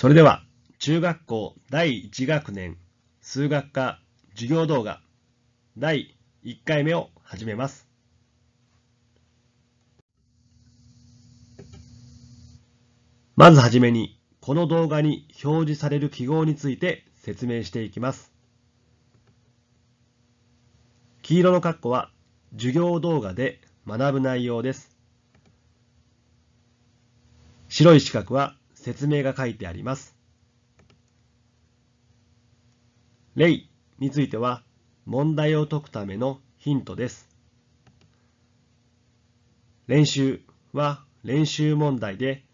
それでは、中学校第1学年数学科授業動画第1回目を始めます。まずはじめに、この動画に表示される記号について説明していきます。黄色の括弧は授業動画で学ぶ内容です。白い四角は説明が書いてあります。例については問題を解くためのヒントです。練習は練習問題で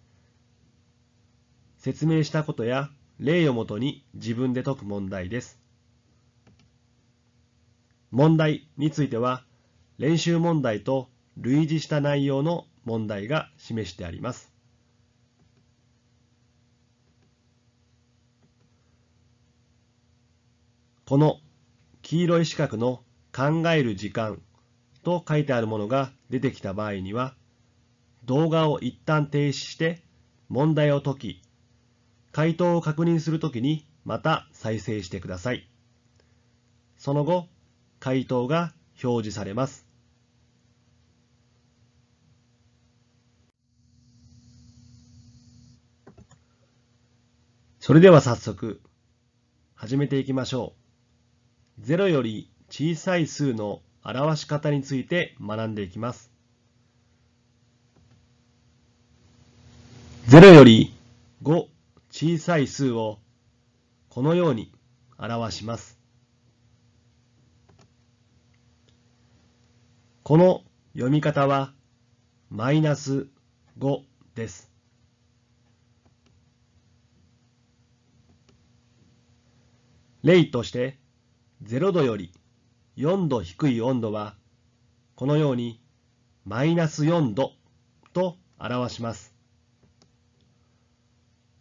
説明したことや例をもとに自分で解く問題です。問題については練習問題と類似した内容の問題が示してあります。この黄色い四角の考える時間と書いてあるものが出てきた場合には、動画を一旦停止して問題を解き、回答を確認するときにまた再生してください。その後、回答が表示されます。それでは早速、始めていきましょう。0より小さい数の表し方について学んでいきます。0より5小さい数をこのように表します。この読み方はマイナス5です。例として0度より4度低い温度は、このようにマイナス4度と表します。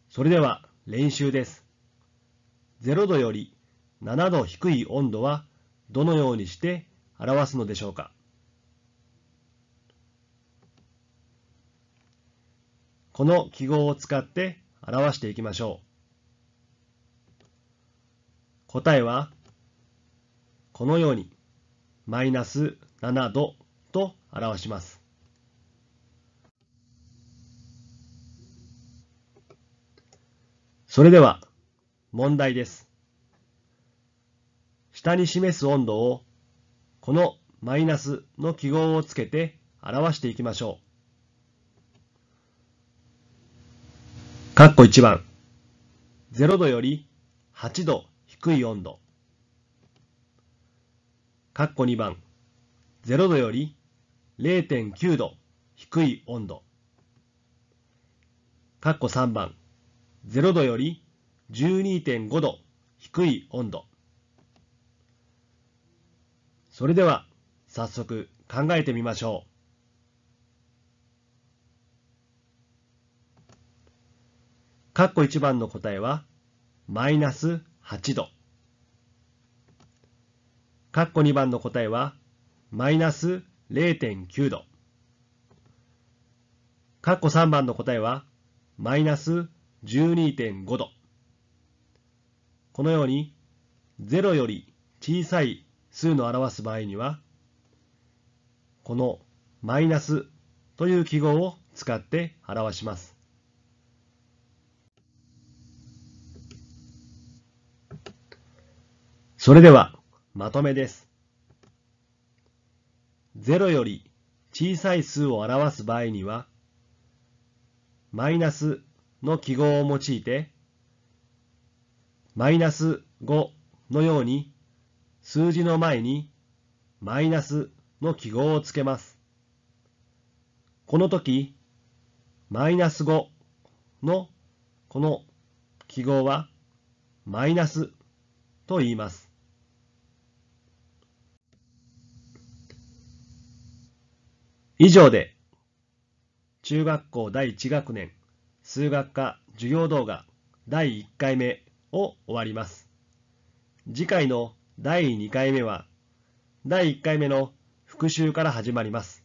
それでは練習です。0度より7度低い温度はどのようにして表すのでしょうかこの記号を使って表していきましょう。答えはこのようにマイナス7度と表します。それでは問題です。下に示す温度をこのマイナスの記号をつけて表していきましょう。括弧1番0度より8度低い温度かっこ2番、0度より0.9度低い温度。かっこ3番、0度より12.5度低い温度。それでは、早速考えてみましょう。かっこ1番の答えは、マイナス8度。括弧2番の答えは、マイナス0.9度。括弧3番の答えは、マイナス12.5度。このように、0より小さい数の表す場合には、このマイナスという記号を使って表します。それでは、まとめです。0より小さい数を表す場合には、マイナスの記号を用いて、マイナス5のように数字の前にマイナスの記号をつけます。この時、マイナス5のこの記号はマイナスと言います。以上で、中学校第1学年数学科授業動画第1回目を終わります。次回の第2回目は、第1回目の復習から始まります。